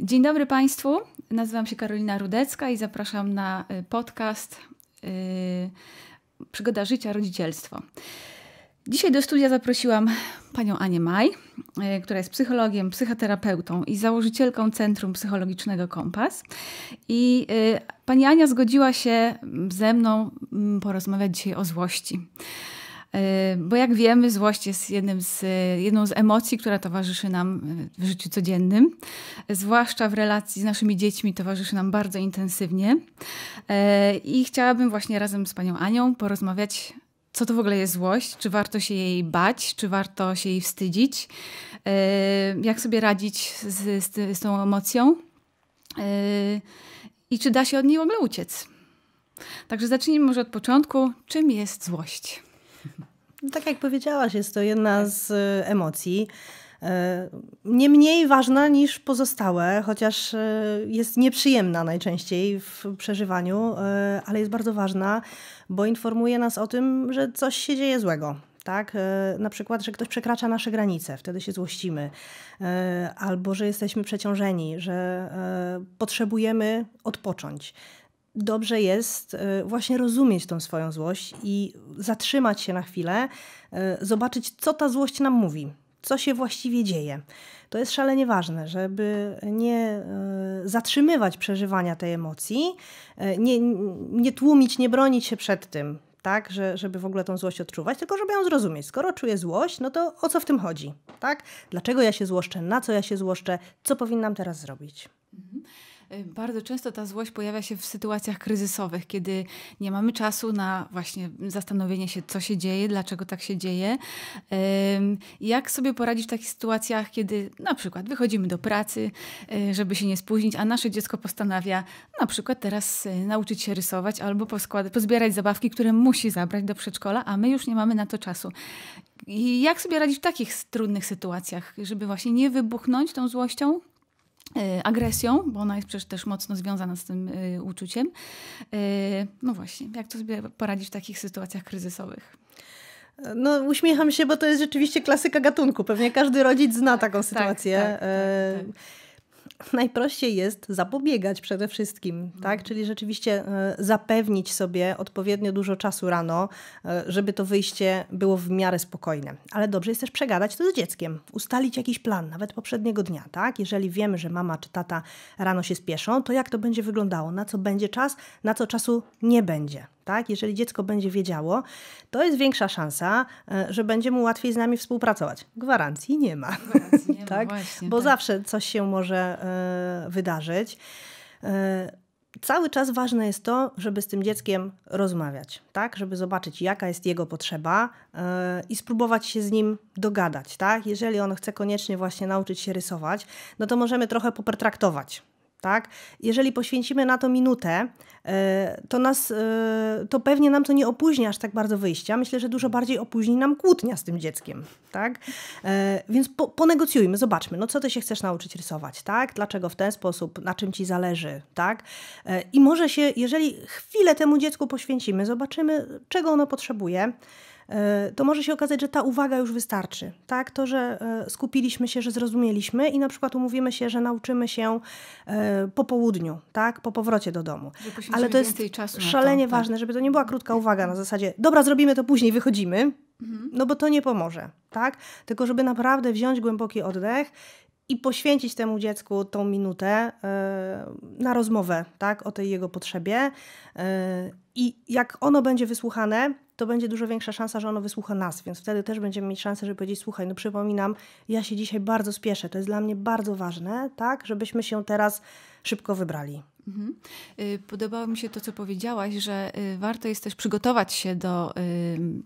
Dzień dobry Państwu, nazywam się Karolina Rudecka i zapraszam na y, podcast y, Przygoda życia, rodzicielstwo. Dzisiaj do studia zaprosiłam panią Anię Maj, y, która jest psychologiem, psychoterapeutą i założycielką Centrum Psychologicznego Kompas. I pani Ania zgodziła się ze mną mm, porozmawiać dzisiaj o złości. Yy, bo jak wiemy, złość jest jednym z, jedną z emocji, która towarzyszy nam yy, w życiu codziennym. Zwłaszcza w relacji z naszymi dziećmi towarzyszy nam bardzo intensywnie. Yy, I chciałabym właśnie razem z panią Anią porozmawiać, co to w ogóle jest złość, czy warto się jej bać, czy warto się jej wstydzić, jak sobie radzić z, z, z tą emocją i czy da się od niej w ogóle uciec. Także zacznijmy może od początku. Czym jest złość? No tak jak powiedziałaś, jest to jedna tak. z y, emocji. Y, nie mniej ważna niż pozostałe, chociaż y, jest nieprzyjemna najczęściej w przeżywaniu, ale jest bardzo ważna, bo informuje nas o tym, że coś się dzieje złego, tak? Na przykład, że ktoś przekracza nasze granice, wtedy się złościmy, albo że jesteśmy przeciążeni, że potrzebujemy odpocząć dobrze jest e, właśnie rozumieć tą swoją złość i zatrzymać się na chwilę, e, zobaczyć, co ta złość nam mówi, co się właściwie dzieje. To jest szalenie ważne, żeby nie e, zatrzymywać przeżywania tej emocji, nie, nie tłumić, nie bronić się przed tym, tak, że, żeby w ogóle tą złość odczuwać, tylko żeby ją zrozumieć. Skoro czuję złość, no to o co w tym chodzi, tak? Dlaczego ja się złoszczę, na co ja się złoszczę, co powinnam teraz zrobić? Mhm. Y, bardzo często ta złość pojawia się w sytuacjach kryzysowych, kiedy nie mamy czasu na właśnie zastanowienie się, co się dzieje, dlaczego tak się dzieje. Jak sobie poradzić w takich sytuacjach, kiedy na przykład wychodzimy do pracy, y, żeby się nie spóźnić, a nasze dziecko postanawia na przykład teraz y, nauczyć się rysować albo pozbierać zabawki, które musi zabrać do przedszkola, a my już nie mamy na to czasu. I jak sobie radzić w takich trudnych sytuacjach, żeby właśnie nie wybuchnąć tą złością, Y, agresją, bo ona jest przecież też mocno związana z tym y, uczuciem. Y, no właśnie, jak to sobie poradzić w takich sytuacjach kryzysowych? No, uśmiecham się, bo to jest rzeczywiście klasyka gatunku. Pewnie każdy rodzic zna taką tak, sytuację. Tak, tak, e, tak, tak. najprościej jest zapobiegać przede wszystkim, tak? Mhm. Czyli rzeczywiście e, zapewnić sobie odpowiednio dużo czasu rano, e, żeby to wyjście było w miarę spokojne. Ale dobrze jest też przegadać to z dzieckiem, ustalić jakiś plan, nawet poprzedniego dnia, tak? Jeżeli wiemy, że mama czy tata rano się spieszą, to jak to będzie wyglądało, na co będzie czas, na co czasu nie będzie. Tak? Jeżeli dziecko będzie wiedziało, to jest większa szansa, e, że będzie mu łatwiej z nami współpracować. Gwarancji nie ma. Gwarancji nie ma tak? Właśnie, Bo tak. zawsze coś się może e, wydarzyć. E, cały czas ważne jest to, żeby z tym dzieckiem rozmawiać, tak? Żeby zobaczyć, jaka jest jego potrzeba yy, i spróbować się z nim dogadać, tak? Jeżeli on chce koniecznie właśnie nauczyć się rysować, no to możemy trochę popertraktować tak? Jeżeli poświęcimy na to minutę, e, to, nas, e, to pewnie nam to nie opóźnia aż tak bardzo wyjścia. Myślę, że dużo bardziej opóźni nam kłótnia z tym dzieckiem, tak? E, więc po, ponegocjujmy, zobaczmy, no co ty się chcesz nauczyć rysować, tak? Dlaczego w ten sposób, na czym ci zależy, tak? I może się, jeżeli chwilę temu dziecku poświęcimy, zobaczymy, czego ono potrzebuje, E, to może się okazać, że ta uwaga już wystarczy. Tak? To, że e, skupiliśmy się, że zrozumieliśmy i na przykład umówimy się, że nauczymy się e, po południu, tak? po powrocie do domu. Ale to jest szalenie to, tak. ważne, żeby to nie była krótka uwaga na zasadzie dobra, zrobimy to później, wychodzimy, mhm. no bo to nie pomoże. Tak? Tylko żeby naprawdę wziąć głęboki oddech i poświęcić temu dziecku tą minutę y, na rozmowę tak, o tej jego potrzebie. Y, I jak ono będzie wysłuchane, to będzie dużo większa szansa, że ono wysłucha nas, więc wtedy też będziemy mieć szansę, żeby powiedzieć, słuchaj, no przypominam, ja się dzisiaj bardzo spieszę, to jest dla mnie bardzo ważne, tak, żebyśmy się teraz szybko wybrali. Mhm. Y, podobało mi się to, co powiedziałaś, że y, warto jest też przygotować się do y,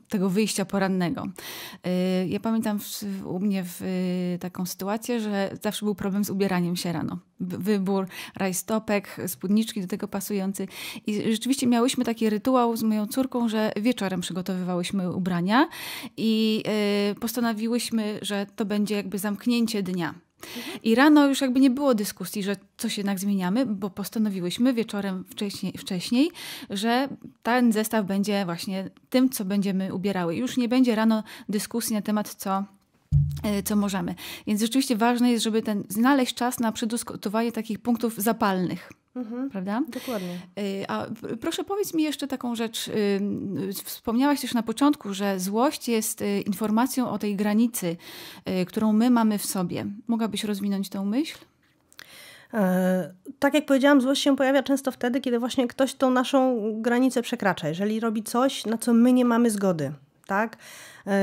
tego wyjścia porannego. Ja pamiętam u mnie w taką sytuację, że zawsze był problem z ubieraniem się rano. Wybór rajstopek, spódniczki do tego pasujący. I rzeczywiście miałyśmy taki rytuał z moją córką, że wieczorem przygotowywałyśmy ubrania i postanowiłyśmy, że to będzie jakby zamknięcie dnia i rano już jakby nie było dyskusji, że coś jednak zmieniamy, bo postanowiłyśmy wieczorem wcześniej, wcześniej, że ten zestaw będzie właśnie tym, co będziemy ubierały. Już nie będzie rano dyskusji na temat, co e, co możemy. Więc rzeczywiście ważne jest, żeby ten, znaleźć czas na przedyskutowanie takich punktów zapalnych. Mhm, prawda? Dokładnie. Y, a proszę powiedz mi jeszcze taką rzecz. Y, y, wspomniałaś też na początku, że złość jest informacją o tej granicy, którą my mamy w sobie. Mogłabyś rozwinąć tę myśl? E, tak jak powiedziałam, złość się pojawia często wtedy, kiedy właśnie ktoś tą naszą granicę przekracza. Jeżeli robi coś, na co my nie mamy zgody, tak? E,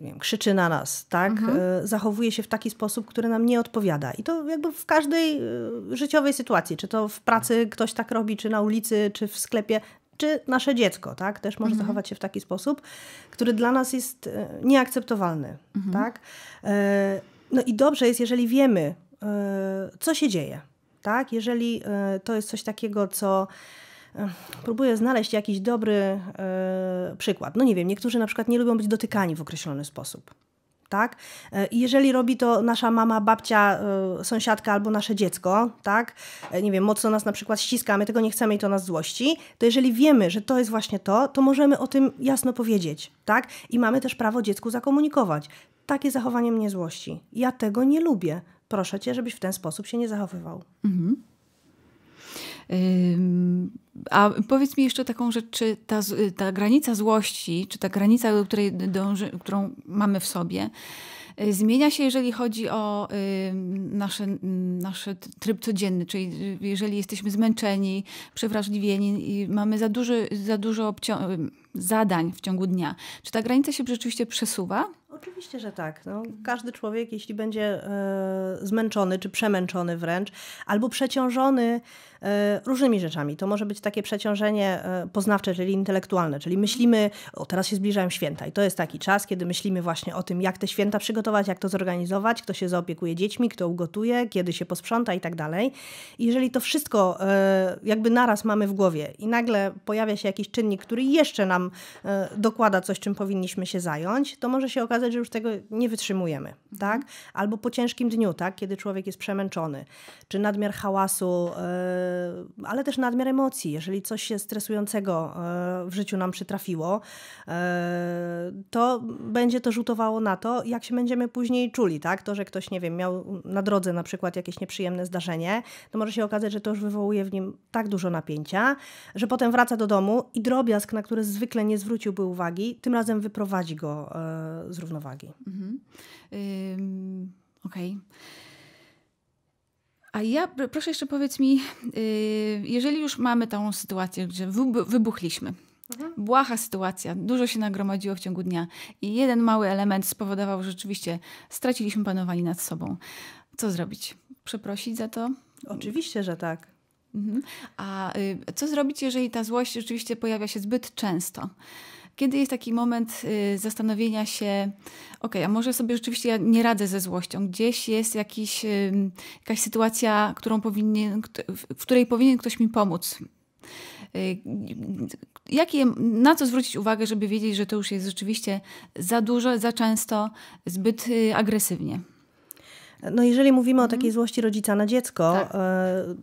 wiem, krzyczy na nas, tak? Mhm. E, zachowuje się w taki sposób, który nam nie odpowiada. I to jakby w każdej e, życiowej sytuacji, czy to w pracy ktoś tak robi, czy na ulicy, czy w sklepie, czy nasze dziecko, tak? Też może mhm. zachować się w taki sposób, który dla nas jest nieakceptowalny, mhm. tak? No i dobrze jest, jeżeli wiemy, co się dzieje, tak? Jeżeli to jest coś takiego, co próbuję znaleźć jakiś dobry y, przykład. No nie wiem, niektórzy na przykład nie lubią być dotykani w określony sposób. Tak? E, jeżeli robi to nasza mama, babcia, e, sąsiadka albo nasze dziecko, tak? Nie wiem, mocno nas na przykład ściska, my tego nie chcemy i to nas złości, to jeżeli wiemy, że to jest właśnie to, to możemy o tym jasno powiedzieć, tak? I mamy też prawo dziecku zakomunikować. Takie zachowanie mnie złości. Ja tego nie lubię. Proszę cię, żebyś w ten sposób się nie zachowywał. Mhm. A powiedz mi jeszcze taką rzecz, czy ta, y, ta granica złości, czy ta granica, do której dąży, którą mamy w sobie, y, zmienia się, jeżeli chodzi o nasz nasze tryb codzienny, czyli y, jeżeli jesteśmy zmęczeni, przewrażliwieni i mamy za, duży, za dużo zadań w ciągu dnia. Czy ta granica się rzeczywiście przesuwa? Oczywiście, że tak. No, każdy człowiek, jeśli będzie e, zmęczony czy przemęczony wręcz, albo przeciążony e, różnymi rzeczami, to może być takie przeciążenie e, poznawcze, czyli intelektualne, czyli myślimy, o teraz się zbliżają święta i to jest taki czas, kiedy myślimy właśnie o tym, jak te święta przygotować, jak to zorganizować, kto się zaopiekuje dziećmi, kto ugotuje, kiedy się posprząta i tak dalej. I jeżeli to wszystko e, jakby naraz mamy w głowie i nagle pojawia się jakiś czynnik, który jeszcze nam e, dokłada coś, czym powinniśmy się zająć, to może się okazać, okazać, że już tego nie wytrzymujemy, mhm. tak? Albo po ciężkim dniu, tak? Kiedy człowiek jest przemęczony, czy nadmiar hałasu, yy, ale też nadmiar emocji. Jeżeli coś się stresującego yy, w życiu nam przytrafiło, yy, to będzie to rzutowało na to, jak się będziemy później czuli, tak? To, że ktoś, nie wiem, miał na drodze na przykład jakieś nieprzyjemne zdarzenie, to może się okazać, że to już wywołuje w nim tak dużo napięcia, że potem wraca do domu i drobiazg, na który zwykle nie zwróciłby uwagi, tym razem wyprowadzi go z równowagi równowagi. Mhm. Okej. Okay. A ja, proszę jeszcze powiedz mi, y, jeżeli już mamy tą sytuację, że wybuchliśmy, mhm. błaha sytuacja, dużo się nagromadziło w ciągu dnia i jeden mały element spowodował, że rzeczywiście straciliśmy panowanie nad sobą. Co zrobić? Przeprosić za to? Oczywiście, że tak. Mhm. A y, co zrobić, jeżeli ta złość rzeczywiście pojawia się zbyt często? kiedy jest taki moment y, zastanowienia się, ok, a może sobie rzeczywiście ja nie radzę ze złością, gdzieś jest jakiś, y, jakaś sytuacja, którą powinien, w której powinien ktoś mi pomóc. Y, jakie, na co zwrócić uwagę, żeby wiedzieć, że to już jest rzeczywiście za dużo, za często, zbyt agresywnie? No jeżeli mówimy mhm. o takiej mhm. złości rodzica na dziecko, tak. E,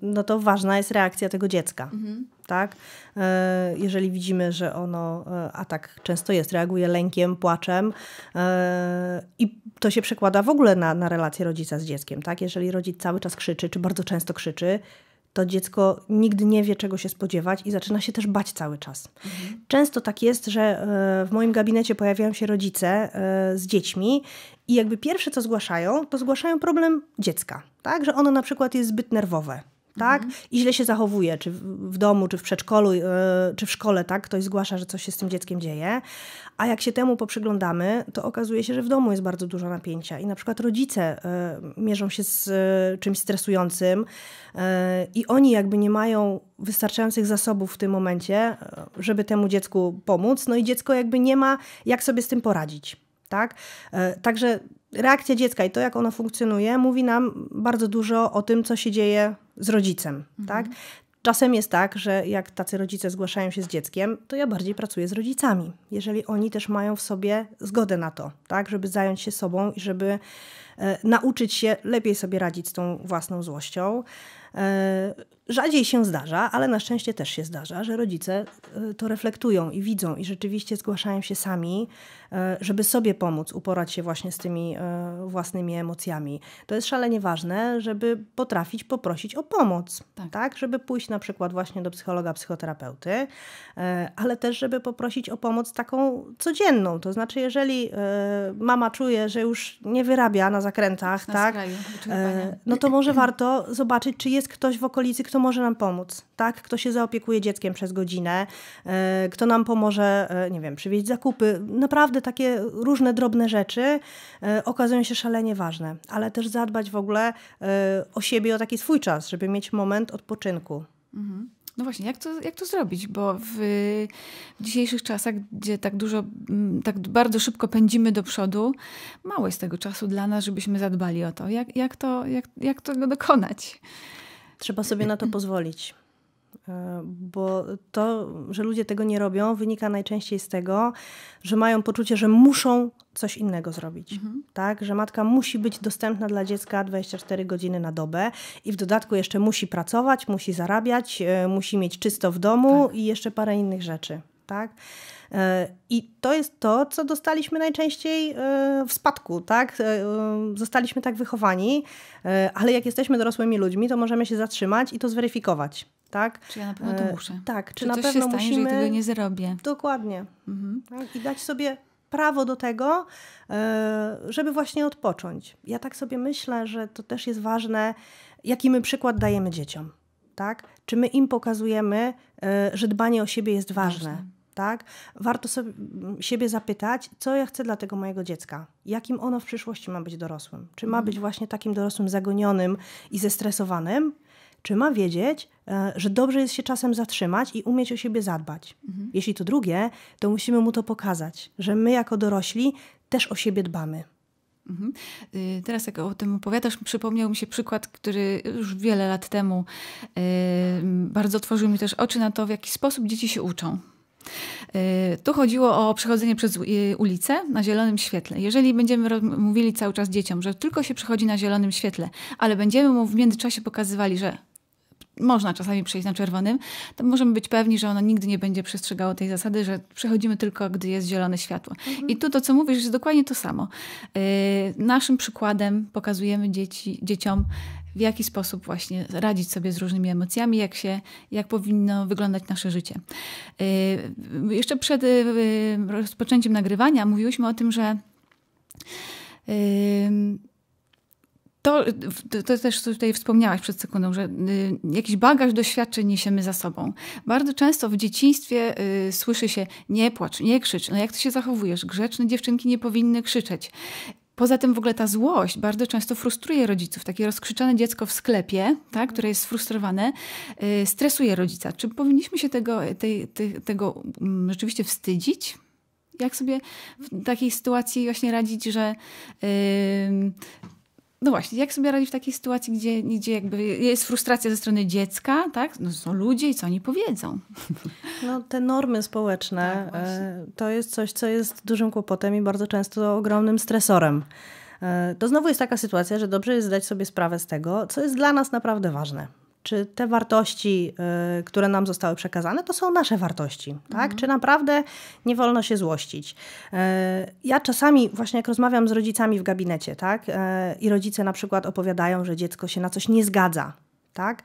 no to ważna jest reakcja tego dziecka. Mhm tak? E, jeżeli widzimy, że ono, e, a tak często jest, reaguje lękiem, płaczem e, i to się przekłada w ogóle na, na relację rodzica z dzieckiem, tak? Jeżeli rodzic cały czas krzyczy, czy bardzo często krzyczy, to dziecko nigdy nie wie, czego się spodziewać i zaczyna się też bać cały czas. Mhm. Często tak jest, że w moim gabinecie pojawiają się rodzice z dziećmi i jakby pierwsze, co zgłaszają, to zgłaszają problem dziecka, tak? Że ono na przykład jest zbyt nerwowe tak? Mhm. I źle się zachowuje, czy w domu, czy w przedszkolu, yy, czy w szkole, tak? Ktoś zgłasza, że coś się z tym dzieckiem dzieje. A jak się temu poprzyglądamy, to okazuje się, że w domu jest bardzo dużo napięcia i na przykład rodzice yy, mierzą się z yy, czymś stresującym yy, i oni jakby nie mają wystarczających zasobów w tym momencie, yy, żeby temu dziecku pomóc, no i dziecko jakby nie ma jak sobie z tym poradzić tak? E, także reakcja dziecka i to, jak ono funkcjonuje, mówi nam bardzo dużo o tym, co się dzieje z rodzicem, mhm. tak? Czasem jest tak, że jak tacy rodzice zgłaszają się z dzieckiem, to ja bardziej pracuję z rodzicami, jeżeli oni też mają w sobie zgodę na to, tak, żeby zająć się sobą i żeby e, nauczyć się lepiej sobie radzić z tą własną złością. E, rzadziej się zdarza, ale na szczęście też się zdarza, że rodzice e, to reflektują i widzą i rzeczywiście zgłaszają się sami, e, żeby sobie pomóc uporać się właśnie z tymi własnymi emocjami. To jest szalenie ważne, żeby potrafić poprosić o pomoc, tak, tak? żeby pójść na przykład właśnie do psychologa, psychoterapeuty, ale też żeby poprosić o pomoc taką codzienną. To znaczy, jeżeli mama czuje, że już nie wyrabia na zakrętach, na tak, skraju, no to może warto zobaczyć, czy jest jest ktoś w okolicy, kto może nam pomóc, tak? Kto się zaopiekuje dzieckiem przez godzinę, e, kto nam pomoże, e, nie wiem, przywieźć zakupy. Naprawdę takie różne drobne rzeczy e, okazują się szalenie ważne, ale też zadbać w ogóle o siebie, o taki swój czas, żeby mieć moment odpoczynku. Mhm. No właśnie, jak to, jak to zrobić? Bo w, w, dzisiejszych czasach, gdzie tak dużo, tak bardzo szybko pędzimy do przodu, mało jest tego czasu dla nas, żebyśmy zadbali o to. Jak, jak, to, jak, jak tego dokonać? Trzeba sobie na to pozwolić. E, bo to, że ludzie tego nie robią, wynika najczęściej z tego, że mają poczucie, że muszą coś innego zrobić. Mhm. Tak, że matka musi być dostępna dla dziecka 24 godziny na dobę i w dodatku jeszcze musi pracować, musi zarabiać, e, musi mieć czysto w domu tak. i jeszcze parę innych rzeczy tak? E, I to jest to, co dostaliśmy najczęściej e, w spadku, tak? E, zostaliśmy tak wychowani, ale jak jesteśmy dorosłymi ludźmi, to możemy się zatrzymać i to zweryfikować. Tak? Czy ja na pewno to muszę? Tak, czy, czy na coś pewno się stanie, musimy... tego nie zrobię? Dokładnie. Mhm. Tak? I dać sobie prawo do tego, żeby właśnie odpocząć. Ja tak sobie myślę, że to też jest ważne, jaki my przykład dajemy dzieciom. Tak? Czy my im pokazujemy, że dbanie o siebie jest ważne. ważne tak? Warto sobie, mm, siebie zapytać, co ja chcę dla tego mojego dziecka, jakim ono w przyszłości ma być dorosłym. Czy ma mhm. być właśnie takim dorosłym zagonionym i zestresowanym, czy ma wiedzieć, e, że dobrze jest się czasem zatrzymać i umieć o siebie zadbać. Mhm. Jeśli to drugie, to musimy mu to pokazać, że my jako dorośli też o siebie dbamy. Mhm. Y, teraz jak o tym opowiadasz, przypomniał mi się przykład, który już wiele lat temu yy, bardzo otworzył mi też oczy na to, w jaki sposób dzieci się uczą. Y, tu chodziło o przechodzenie przez y, ulicę na zielonym świetle. Jeżeli będziemy mówili cały czas dzieciom, że tylko się przechodzi na zielonym świetle, ale będziemy mu w międzyczasie pokazywali, że można czasami przejść na czerwonym, to możemy być pewni, że ono nigdy nie będzie przestrzegało tej zasady, że przechodzimy tylko, gdy jest zielone światło. Mhm. I tu to, co mówisz, jest dokładnie to samo. Yy, naszym przykładem pokazujemy dzieci, dzieciom, w jaki sposób właśnie radzić sobie z różnymi emocjami, jak, się, jak powinno wyglądać nasze życie. Yy, jeszcze przed yy, rozpoczęciem nagrywania mówiłyśmy o tym, że y, to, to też tutaj wspomniałaś przed sekundą, że y, jakiś bagaż doświadczeń niesiemy za sobą. Bardzo często w dzieciństwie y, słyszy się nie płacz, nie krzycz, no jak ty się zachowujesz? Grzeczne dziewczynki nie powinny krzyczeć. Poza tym w ogóle ta złość bardzo często frustruje rodziców. Takie rozkrzyczane dziecko w sklepie, tak, które jest sfrustrowane, y, stresuje rodzica. Czy powinniśmy się tego, tej, tego mm, rzeczywiście wstydzić? Jak sobie w takiej sytuacji właśnie radzić, że no właśnie, jak sobie radzić w takiej sytuacji, gdzie, gdzie jakby jest frustracja ze strony dziecka, tak? No są ludzie i co oni powiedzą? No te normy społeczne tak, e, to jest coś, co jest dużym kłopotem i bardzo często ogromnym stresorem. E, to znowu jest taka sytuacja, że dobrze jest zdać sobie sprawę z tego, co jest dla nas naprawdę ważne czy te wartości, y, które nam zostały przekazane, to są nasze wartości, tak? Mhm. Czy naprawdę nie wolno się złościć? Y, ja czasami właśnie jak rozmawiam z rodzicami w gabinecie, tak? Y, I rodzice na przykład opowiadają, że dziecko się na coś nie zgadza, tak?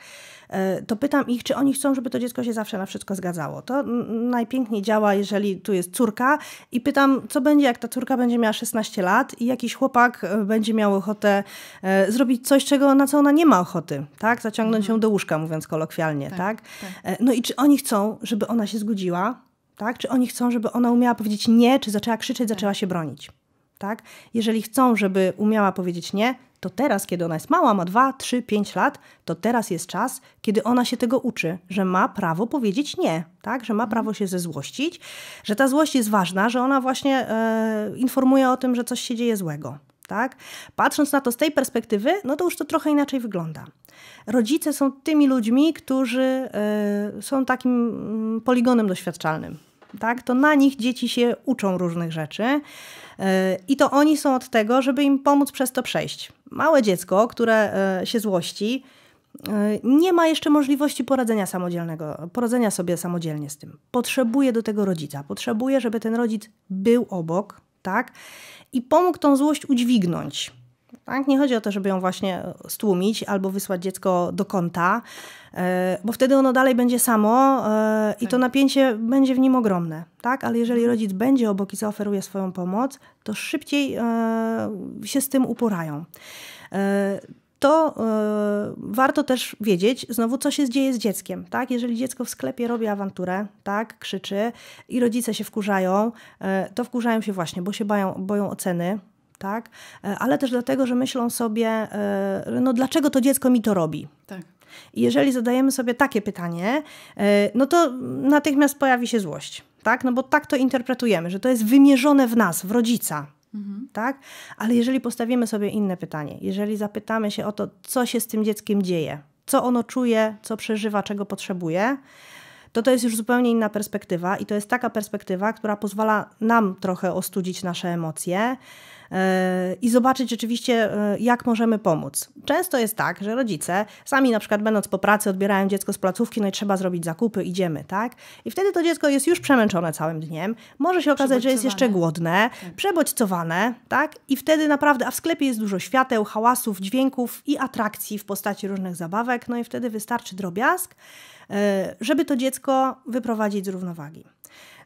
E, to pytam ich, czy oni chcą, żeby to dziecko się zawsze na wszystko zgadzało. To najpiękniej działa, jeżeli tu jest córka i pytam, co będzie, jak ta córka będzie miała 16 lat i jakiś chłopak e, będzie miał ochotę e, zrobić coś, czego, na co ona nie ma ochoty, tak? Zaciągnąć mhm. ją do łóżka, mówiąc kolokwialnie, tak, tak? tak? No i czy oni chcą, żeby ona się zgodziła, tak? Czy oni chcą, żeby ona umiała powiedzieć nie, czy zaczęła krzyczeć, tak. zaczęła się bronić? tak? Jeżeli chcą, żeby umiała powiedzieć nie, to teraz, kiedy ona jest mała, ma 2, 3, 5 lat, to teraz jest czas, kiedy ona się tego uczy, że ma prawo powiedzieć nie, tak? Że ma mhm. prawo się zezłościć, że ta złość jest ważna, że ona właśnie e, informuje o tym, że coś się dzieje złego. Tak? Patrząc na to z tej perspektywy, no to już to trochę inaczej wygląda. Rodzice są tymi ludźmi, którzy e, są takim mm, poligonem doświadczalnym tak? To na nich dzieci się uczą różnych rzeczy e, i to oni są od tego, żeby im pomóc przez to przejść. Małe dziecko, które e, się złości, e, nie ma jeszcze możliwości poradzenia samodzielnego, poradzenia sobie samodzielnie z tym. Potrzebuje do tego rodzica, potrzebuje, żeby ten rodzic był obok, tak? I pomógł tą złość udźwignąć tak? Nie chodzi o to, żeby ją właśnie stłumić albo wysłać dziecko do kąta, e, bo wtedy ono dalej będzie samo e, i to tak. napięcie będzie w nim ogromne. Tak? Ale jeżeli mhm. rodzic będzie obok i zaoferuje swoją pomoc, to szybciej e, się z tym uporają. To warto też wiedzieć znowu, co się dzieje z dzieckiem. Tak? Jeżeli dziecko w sklepie robi awanturę, tak, krzyczy i rodzice się wkurzają, to wkurzają się właśnie, bo się boją, boją oceny, tak? E, ale też dlatego, że myślą sobie, e, no dlaczego to dziecko mi to robi? Tak. I jeżeli zadajemy sobie takie pytanie, e, no to natychmiast pojawi się złość, tak? No bo tak to interpretujemy, że to jest wymierzone w nas, w rodzica, mhm. Tak? Ale jeżeli postawimy sobie inne pytanie, jeżeli zapytamy się o to, co się z tym dzieckiem dzieje, co ono czuje, co przeżywa, czego potrzebuje, to to jest już zupełnie inna perspektywa i to jest taka perspektywa, która pozwala nam trochę ostudzić nasze emocje, E, i zobaczyć rzeczywiście, e, jak możemy pomóc. Często jest tak, że rodzice sami na przykład będąc po pracy odbierają dziecko z placówki, no i trzeba zrobić zakupy, idziemy, tak? I wtedy to dziecko jest już przemęczone całym dniem, może się okazać, że jest jeszcze głodne, tak. przebodźcowane, tak? I wtedy naprawdę, a w sklepie jest dużo świateł, hałasów, dźwięków i atrakcji w postaci różnych zabawek, no i wtedy wystarczy drobiazg, e, żeby to dziecko wyprowadzić z równowagi.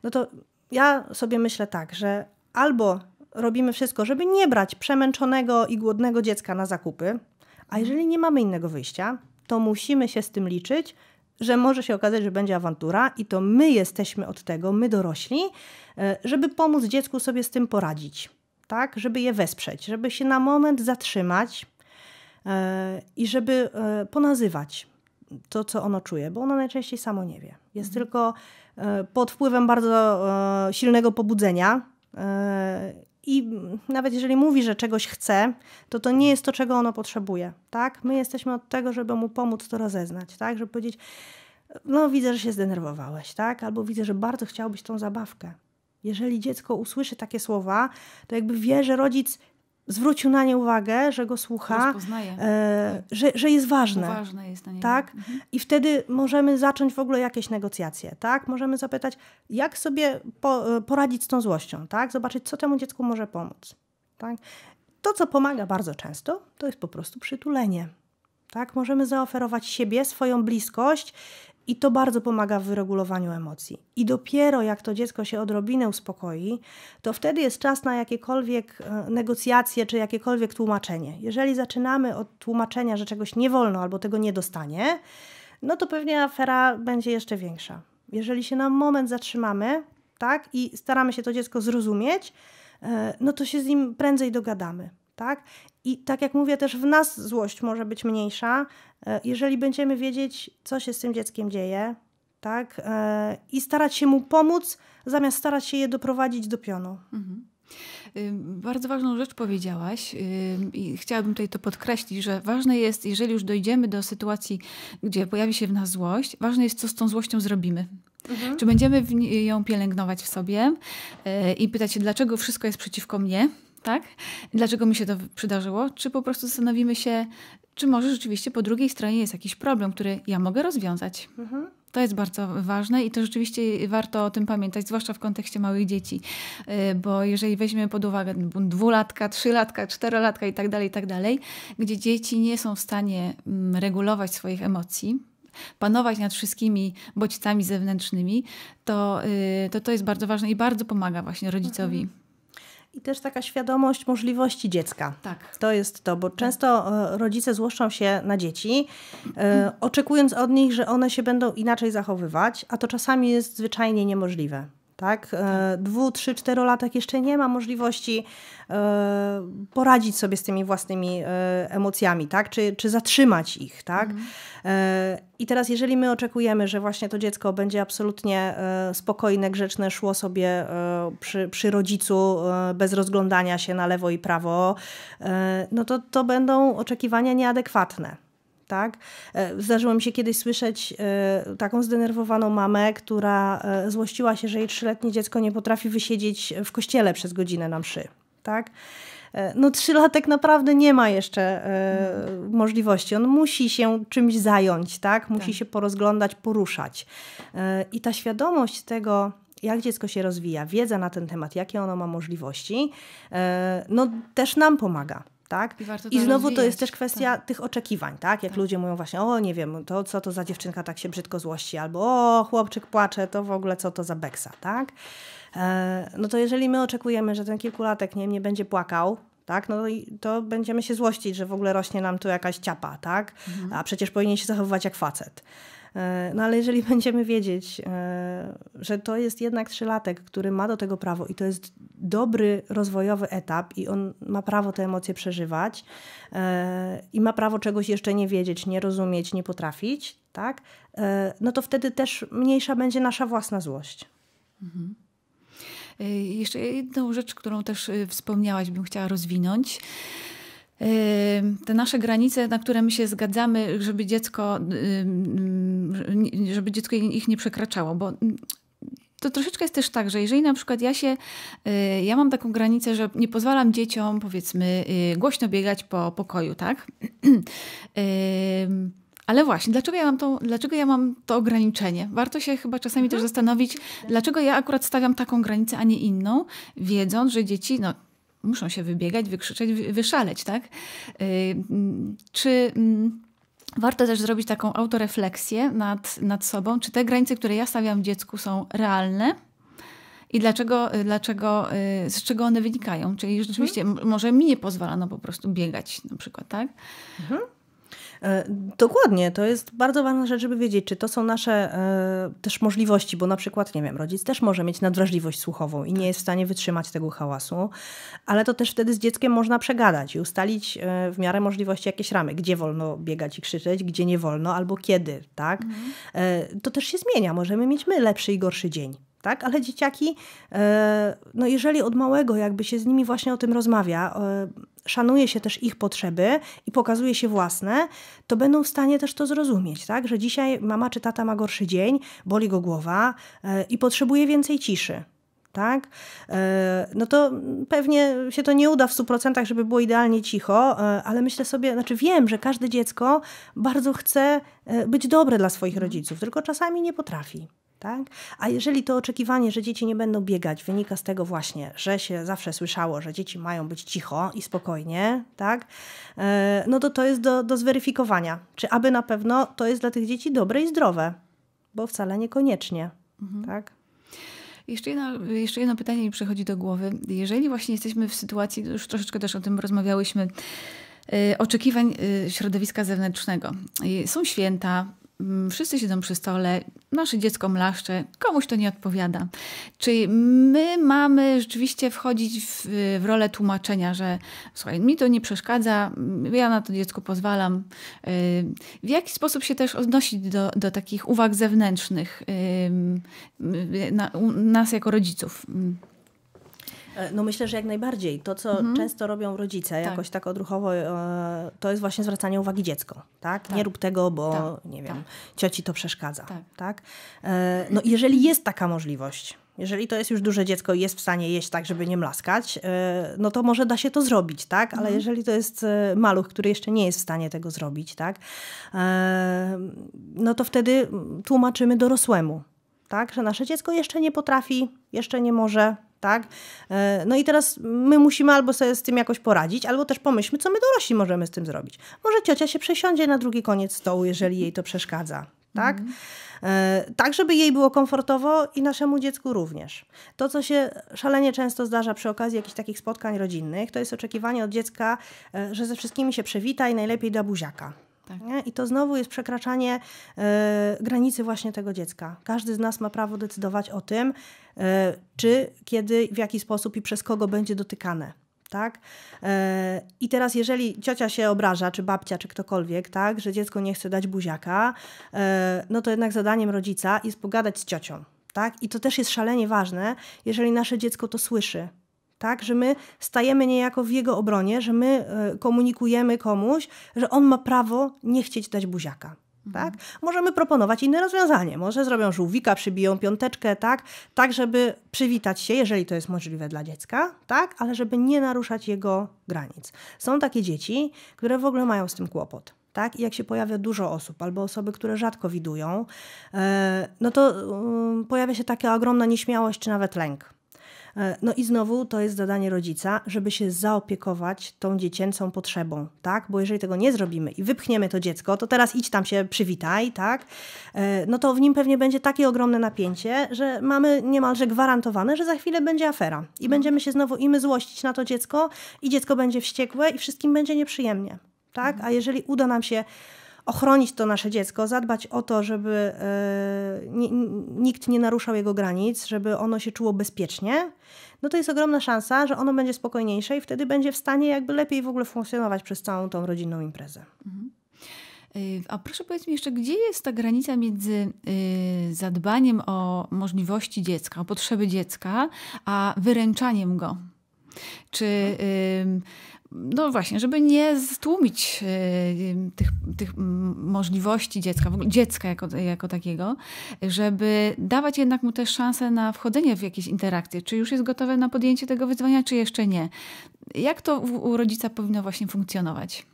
No to ja sobie myślę tak, że albo robimy wszystko, żeby nie brać przemęczonego i głodnego dziecka na zakupy, a mhm. jeżeli nie mamy innego wyjścia, to musimy się z tym liczyć, że może się okazać, że będzie awantura i to my jesteśmy od tego, my dorośli, e, żeby pomóc dziecku sobie z tym poradzić, tak? Żeby je wesprzeć, żeby się na moment zatrzymać e, i żeby e, ponazywać to, co ono czuje, bo ono najczęściej samo nie wie. Jest mhm. tylko pod wpływem bardzo silnego pobudzenia i nawet jeżeli mówi, że czegoś chce, to to nie jest to, czego ono potrzebuje, tak? My jesteśmy od tego, żeby mu pomóc to rozeznać, tak? Żeby powiedzieć, no widzę, że się zdenerwowałeś, tak? Albo widzę, że bardzo chciałbyś tą zabawkę. Jeżeli dziecko usłyszy takie słowa, to jakby wie, że rodzic zwrócił na nie uwagę, że go słucha, e, że, że jest ważne. Ważne jest na niego. Tak? Mhm. I wtedy możemy zacząć w ogóle jakieś negocjacje. Tak? Możemy zapytać, jak sobie po, e, poradzić z tą złością. Tak? Zobaczyć, co temu dziecku może pomóc. Tak? To, co pomaga bardzo często, to jest po prostu przytulenie. Tak? Możemy zaoferować siebie, swoją bliskość i to bardzo pomaga w wyregulowaniu emocji. I dopiero jak to dziecko się odrobinę uspokoi, to wtedy jest czas na jakiekolwiek e, negocjacje czy jakiekolwiek tłumaczenie. Jeżeli zaczynamy od tłumaczenia, że czegoś nie wolno albo tego nie dostanie, no to pewnie afera będzie jeszcze większa. Jeżeli się na moment zatrzymamy, tak, i staramy się to dziecko zrozumieć, e, no to się z nim prędzej dogadamy tak? I tak jak mówię, też w nas złość może być mniejsza, e, jeżeli będziemy wiedzieć, co się z tym dzieckiem dzieje, tak? E, I starać się mu pomóc, zamiast starać się je doprowadzić do pionu. Mhm. Bardzo ważną rzecz powiedziałaś i chciałabym tutaj to podkreślić, że ważne jest, jeżeli już dojdziemy do sytuacji, gdzie pojawi się w nas złość, ważne jest, co z tą złością zrobimy. Mhm. Czy będziemy ją pielęgnować w sobie e, i pytać się, dlaczego wszystko jest przeciwko mnie, tak? Dlaczego mi się to przydarzyło? Czy po prostu zastanowimy się, czy może rzeczywiście po drugiej stronie jest jakiś problem, który ja mogę rozwiązać? Mhm. To jest bardzo ważne i to rzeczywiście warto o tym pamiętać, zwłaszcza w kontekście małych dzieci, y, bo jeżeli weźmiemy pod uwagę dwulatka, trzylatka, czterolatka i tak dalej, i tak dalej, gdzie dzieci nie są w stanie mm, regulować swoich emocji, panować nad wszystkimi bodźcami zewnętrznymi, to y, to, to jest bardzo ważne i bardzo pomaga właśnie mhm. rodzicowi. Mhm i też taka świadomość możliwości dziecka. Tak. To jest to, bo często e, rodzice złoszczą się na dzieci, e, oczekując od nich, że one się będą inaczej zachowywać, a to czasami jest zwyczajnie niemożliwe. Tak? E, tak? Dwu, trzy, czterolatek jeszcze nie ma możliwości e, poradzić sobie z tymi własnymi e, emocjami, tak? Czy, czy zatrzymać ich, tak? Mhm. I teraz, jeżeli my oczekujemy, że właśnie to dziecko będzie absolutnie spokojne, grzeczne, szło sobie przy, przy rodzicu bez rozglądania się na lewo i prawo, no to to będą oczekiwania nieadekwatne tak? E, zdarzyło mi się kiedyś słyszeć e, taką zdenerwowaną mamę, która e, złościła się, że jej trzyletnie dziecko nie potrafi wysiedzieć w kościele przez godzinę na mszy, tak? no trzylatek naprawdę nie ma jeszcze e, możliwości. On musi się czymś zająć, tak? Musi tak. się porozglądać, poruszać. E, I ta świadomość tego, jak dziecko się rozwija, wiedza na ten temat, jakie ono ma możliwości, e, no też nam pomaga tak? I, I znowu rozwijać. to jest też kwestia tak. tych oczekiwań, tak? Jak tak. ludzie mówią właśnie, o nie wiem, to co to za dziewczynka tak się brzydko złości, albo o chłopczyk płacze, to w ogóle co to za beksa, tak? E, no to jeżeli my oczekujemy, że ten kilkulatek nie, nie będzie płakał, tak? No i to będziemy się złościć, że w ogóle rośnie nam tu jakaś ciapa, tak? Mhm. A przecież powinien się zachowywać jak facet. E, no ale jeżeli będziemy wiedzieć, e, że to jest jednak trzylatek, który ma do tego prawo i to jest dobry rozwojowy etap i on ma prawo te emocje przeżywać e, i ma prawo czegoś jeszcze nie wiedzieć, nie rozumieć, nie potrafić, tak? No to wtedy też mniejsza będzie nasza własna złość. Mhm. Jeszcze jedną rzecz, którą też wspomniałaś, bym chciała rozwinąć te nasze granice, na które my się zgadzamy, żeby dziecko, żeby dziecko ich nie przekraczało, bo to troszeczkę jest też tak, że jeżeli na przykład ja się, y, ja mam taką granicę, że nie pozwalam dzieciom, powiedzmy, y, głośno biegać po pokoju, tak? Ale właśnie, dlaczego ja mam to, dlaczego ja mam to ograniczenie? Warto się chyba czasami mhm. też zastanowić, dlaczego ja akurat stawiam taką granicę, a nie inną, wiedząc, że dzieci, no muszą się wybiegać, wykrzyczeć, wyszaleć, tak? Y, mm, czy mm, warto też zrobić taką autorefleksję nad, nad sobą, czy te granice, które ja stawiam dziecku, są realne? I dlaczego, y, dlaczego, y, z czego one wynikają? Czyli rzeczywiście mhm. może mi nie pozwalano po prostu biegać na przykład, tak? Mhm. E, dokładnie, to jest bardzo ważna rzecz, żeby wiedzieć, czy to są nasze e, też możliwości, bo na przykład, nie wiem, rodzic też może mieć nadwrażliwość słuchową i nie tak. jest w stanie wytrzymać tego hałasu, ale to też wtedy z dzieckiem można przegadać i ustalić e, w miarę możliwości jakieś ramy, gdzie wolno biegać i krzyczeć, gdzie nie wolno, albo kiedy, tak? Mhm. To też się zmienia, możemy mieć my lepszy i gorszy dzień tak? Ale dzieciaki, e, no jeżeli od małego jakby się z nimi właśnie o tym rozmawia, e, szanuje się też ich potrzeby i pokazuje się własne, to będą w stanie też to zrozumieć, tak? Że dzisiaj mama czy tata ma gorszy dzień, boli go głowa e, i potrzebuje więcej ciszy. Tak? No to pewnie się to nie uda w 100%, żeby było idealnie cicho, ale myślę sobie, znaczy wiem, że każde dziecko bardzo chce być dobre dla swoich rodziców, tylko czasami nie potrafi. Tak? A jeżeli to oczekiwanie, że dzieci nie będą biegać, wynika z tego właśnie, że się zawsze słyszało, że dzieci mają być cicho i spokojnie, tak? E, no to to jest do, do zweryfikowania. Czy aby na pewno to jest dla tych dzieci dobre i zdrowe? Bo wcale niekoniecznie. Mhm. Tak? Jeszcze jedno, jeszcze jedno pytanie mi przychodzi do głowy. Jeżeli właśnie jesteśmy w sytuacji, już troszeczkę też o tym rozmawiałyśmy, y, oczekiwań y, środowiska zewnętrznego. Y, są święta, Mm, wszyscy siedzą przy stole, nasze dziecko mlaszcze, komuś to nie odpowiada. Czy my mamy rzeczywiście wchodzić w, w rolę tłumaczenia, że słuchaj, mi to nie przeszkadza, mm, ja na to dziecko pozwalam. Y, w jaki sposób się też odnosić do, do takich uwag zewnętrznych y, na, nas jako rodziców? Mm. E, no myślę, że jak najbardziej. To, co mhm. często robią rodzice, tak. jakoś tak odruchowo, e, to jest właśnie zwracanie uwagi dziecku. Tak? tak. Nie tak. rób tego, bo tak. nie wiem, tak. cioci to przeszkadza. Tak. tak? E, no jeżeli jest taka możliwość, jeżeli to jest już duże dziecko i jest w stanie jeść tak, żeby nie mlaskać, no to może da się to zrobić, tak? Ale mhm. jeżeli to jest maluch, który jeszcze nie jest w stanie tego zrobić, tak? No to wtedy tłumaczymy dorosłemu, tak? Że nasze dziecko jeszcze nie potrafi, jeszcze nie może, tak? E, no i teraz my musimy albo sobie z tym jakoś poradzić, albo też pomyślmy, co my dorośli możemy z tym zrobić. Może ciocia się przesiądzie na drugi koniec stołu, jeżeli jej to przeszkadza, tak? Mm. Tak, żeby jej było komfortowo i naszemu dziecku również. To, co się szalenie często zdarza przy okazji jakichś takich spotkań rodzinnych, to jest oczekiwanie od dziecka, e, że ze wszystkimi się przywita i najlepiej da buziaka. Tak. I to znowu jest przekraczanie y, granicy właśnie tego dziecka. Każdy z nas ma prawo decydować o tym, y, czy, kiedy, w jaki sposób i przez kogo będzie dotykane. Tak? E, I teraz, jeżeli ciocia się obraża, czy babcia, czy ktokolwiek, tak, że dziecko nie chce dać buziaka, no to jednak zadaniem rodzica jest pogadać z ciocią. Tak? I to też jest szalenie ważne, jeżeli nasze dziecko to słyszy, tak? Że my stajemy niejako w jego obronie, że my e, komunikujemy komuś, że on ma prawo nie chcieć dać buziaka. Mhm. Tak? Możemy proponować inne rozwiązanie. Może zrobią żółwika, przybiją piąteczkę, tak? tak, żeby przywitać się, jeżeli to jest możliwe dla dziecka, tak? ale żeby nie naruszać jego granic. Są takie dzieci, które w ogóle mają z tym kłopot. Tak? I jak się pojawia dużo osób albo osoby, które rzadko widują, e, no to mm, pojawia się taka ogromna nieśmiałość czy nawet lęk E, no i znowu to jest zadanie rodzica, żeby się zaopiekować tą dziecięcą potrzebą, tak? Bo jeżeli tego nie zrobimy i wypchniemy to dziecko, to teraz idź tam się przywitaj, tak? E, no to w nim pewnie będzie takie ogromne napięcie, że mamy niemalże gwarantowane, że za chwilę będzie afera i no. będziemy się znowu i my złościć na to dziecko i dziecko będzie wściekłe i wszystkim będzie nieprzyjemnie, tak? Mhm. A jeżeli uda nam się ochronić to nasze dziecko, zadbać o to, żeby e, nikt nie naruszał jego granic, żeby ono się czuło bezpiecznie, no to jest ogromna szansa, że ono będzie spokojniejsze i wtedy będzie w stanie jakby lepiej w ogóle funkcjonować przez całą tą rodzinną imprezę. Mhm. E, a proszę powiedz mi jeszcze, gdzie jest ta granica między e, zadbaniem o możliwości dziecka, o potrzeby dziecka, a wyręczaniem go? Czy mhm no właśnie, żeby nie stłumić y, tych, tych możliwości dziecka, w ogóle dziecka jako, jako takiego, żeby dawać jednak mu też szansę na wchodzenie w jakieś interakcje. Czy już jest gotowe na podjęcie tego wyzwania, czy jeszcze nie? Jak to u rodzica powinno właśnie funkcjonować?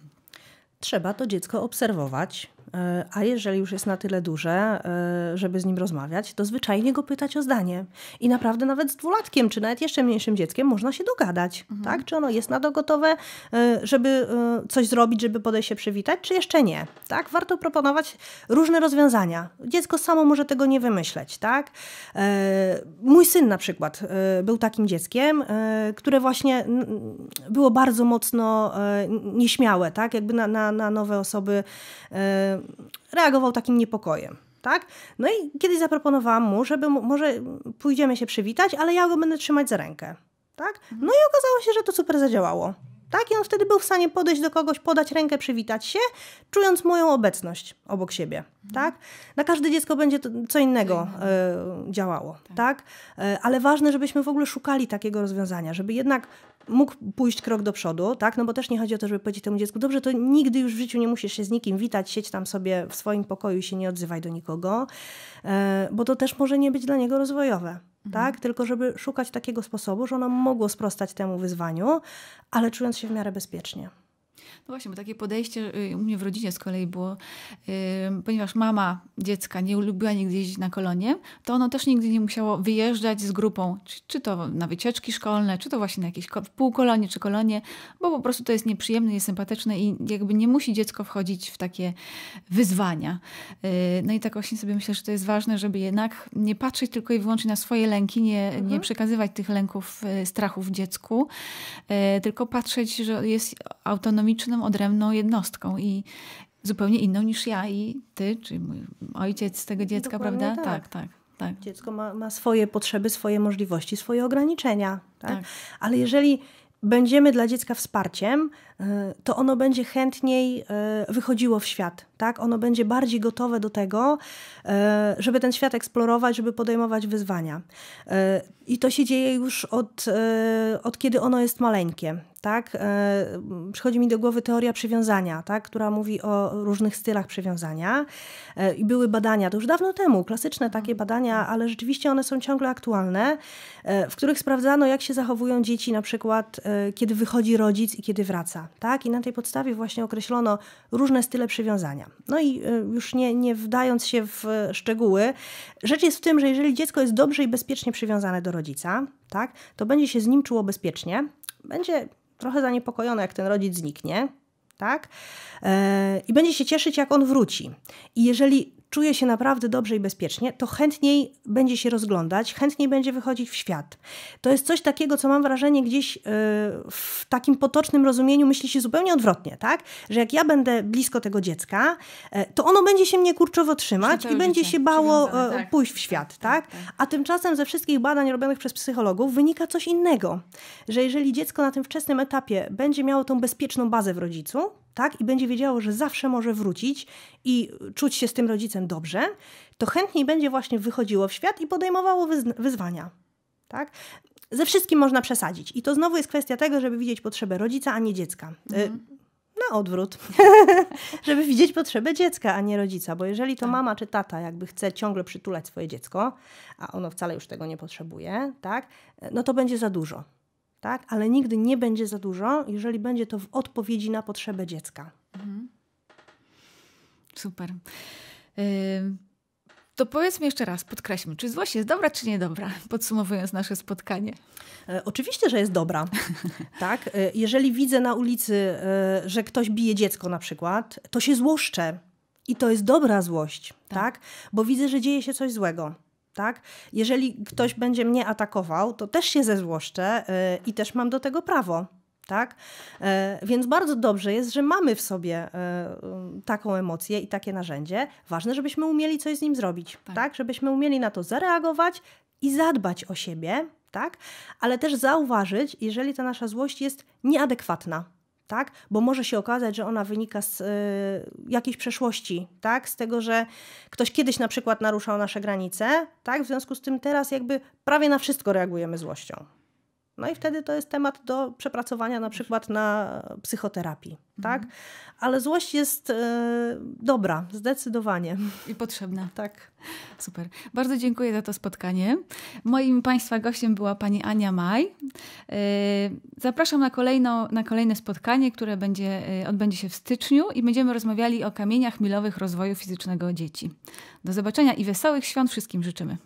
Trzeba to dziecko obserwować, E, a jeżeli już jest na tyle duże, e, żeby z nim rozmawiać, to zwyczajnie go pytać o zdanie. I naprawdę nawet z dwulatkiem, czy nawet jeszcze mniejszym dzieckiem można się dogadać, mhm. tak? Czy ono jest na to gotowe, e, żeby coś zrobić, żeby podejść się przywitać, czy jeszcze nie, tak? Warto proponować różne rozwiązania. Dziecko samo może tego nie wymyśleć, tak? Mój syn na przykład był takim dzieckiem, które właśnie było bardzo mocno nieśmiałe, tak? Jakby na, na, na nowe osoby reagował takim niepokojem. Tak? No i kiedyś zaproponowałam mu, żeby mu, może pójdziemy się przywitać, ale ja go będę trzymać za rękę. Tak? No i okazało się, że to super zadziałało. Tak? I on wtedy był w stanie podejść do kogoś, podać rękę, przywitać się, czując moją obecność obok siebie. Mhm. Tak? Na każde dziecko będzie co innego e, działało. Tak? tak? E, ale ważne, żebyśmy w ogóle szukali takiego rozwiązania, żeby jednak mógł pójść krok do przodu, tak? No bo też nie chodzi o to, żeby powiedzieć temu dziecku, dobrze, to nigdy już w życiu nie musisz się z nikim witać, siedź tam sobie w swoim pokoju i się nie odzywaj do nikogo, e, bo to też może nie być dla niego rozwojowe. Mhm. tak? Tylko żeby szukać takiego sposobu, że ono mogło sprostać temu wyzwaniu, ale czując się w miarę bezpiecznie. No właśnie, bo takie podejście y, u mnie w rodzinie z kolei było, yy, ponieważ mama dziecka nie lubiła nigdy jeździć na kolonie, to ono też nigdy nie musiało wyjeżdżać z grupą, czy, czy to na wycieczki szkolne, czy to właśnie na jakieś półkolonie, czy kolonie, bo po prostu to jest nieprzyjemne, niesympatyczne i jakby nie musi dziecko wchodzić w takie wyzwania. Yy, no i tak właśnie sobie myślę, że to jest ważne, żeby jednak nie patrzeć tylko i wyłącznie na swoje lęki, nie, mhm. nie przekazywać tych lęków, y, strachów dziecku, yy, tylko patrzeć, że jest autonomiczne inną, odrębną jednostką i zupełnie inną niż ja i ty, czy mój ojciec tego dziecka, Dokładnie prawda? tak. tak. tak. Tak. Dziecko ma, ma, swoje potrzeby, swoje możliwości, swoje ograniczenia. Tak? Tak. Ale jeżeli będziemy dla dziecka wsparciem, E, to ono będzie chętniej e, wychodziło w świat, tak? Ono będzie bardziej gotowe do tego, e, żeby ten świat eksplorować, żeby podejmować wyzwania. I to się dzieje już od, od kiedy ono jest maleńkie, tak? Przychodzi mi do głowy teoria przywiązania, tak? która mówi o różnych stylach przywiązania. I były badania, to już dawno temu, klasyczne takie mhm. badania, ale rzeczywiście one są ciągle aktualne, w których sprawdzano, jak się zachowują dzieci na przykład, kiedy wychodzi rodzic i kiedy wraca tak? I na tej podstawie właśnie określono różne style przywiązania. No i y, już nie, nie wdając się w y, szczegóły, rzecz jest w tym, że jeżeli dziecko jest dobrze i bezpiecznie przywiązane do rodzica, tak? To będzie się z nim czuło bezpiecznie, będzie trochę zaniepokojone, jak ten rodzic zniknie, tak? E, I będzie się cieszyć, jak on wróci. I jeżeli czuje się naprawdę dobrze i bezpiecznie, to chętniej będzie się rozglądać, chętniej będzie wychodzić w świat. To jest coś takiego, co mam wrażenie gdzieś e, w takim potocznym rozumieniu myśli się zupełnie odwrotnie, tak? Że jak ja będę blisko tego dziecka, e, to ono będzie się mnie kurczowo trzymać i będzie się bało e, tak. pójść w świat, tak, tak, tak? tak? A tymczasem ze wszystkich badań robionych przez psychologów wynika coś innego, że jeżeli dziecko na tym wczesnym etapie będzie miało tą bezpieczną bazę w rodzicu, tak? I będzie wiedziało, że zawsze może wrócić i czuć się z tym rodzicem dobrze, to chętniej będzie właśnie wychodziło w świat i podejmowało wyzwania, tak? Ze wszystkim można przesadzić. I to znowu jest kwestia tego, żeby widzieć potrzebę rodzica, a nie dziecka. Y, mhm na odwrót, żeby widzieć potrzebę dziecka, a nie rodzica, bo jeżeli to tak. mama czy tata jakby chce ciągle przytulać swoje dziecko, a ono wcale już tego nie potrzebuje, tak, no to będzie za dużo tak? ale nigdy nie będzie za dużo, jeżeli będzie to w odpowiedzi na potrzebę dziecka. Mhm. Super. to powiedzmy jeszcze raz, podkreślmy, czy złość jest dobra, czy niedobra, podsumowując nasze spotkanie. E, oczywiście, że jest dobra. tak? E, jeżeli widzę na ulicy, e, że ktoś bije dziecko na przykład, to się złoszczę. I to jest dobra złość, tak? tak? Bo widzę, że dzieje się coś złego tak? Jeżeli ktoś będzie mnie atakował, to też się zezłoszczę yy, i też mam do tego prawo. Tak? Yy, więc bardzo dobrze jest, że mamy w sobie yy, taką emocję i takie narzędzie. Ważne, żebyśmy umieli coś z nim zrobić, tak. tak? Żebyśmy umieli na to zareagować i zadbać o siebie, tak? Ale też zauważyć, jeżeli ta nasza złość jest nieadekwatna, tak? Bo może się okazać, że ona wynika z y, jakiejś przeszłości, tak? Z tego, że ktoś kiedyś na przykład naruszał nasze granice, tak? W związku z tym teraz jakby prawie na wszystko reagujemy złością. No i wtedy to jest temat do przepracowania na przykład na psychoterapii, mhm. tak? Mhm. Ale złość jest y, dobra, zdecydowanie. I potrzebna. Tak. Super. Bardzo dziękuję za to spotkanie. Moim Państwa gościem była Pani Ania Maj. E, zapraszam na, kolejno, na kolejne spotkanie, które będzie, e, odbędzie się w styczniu i będziemy rozmawiali o kamieniach milowych rozwoju fizycznego dzieci. Do zobaczenia i wesołych świąt wszystkim życzymy.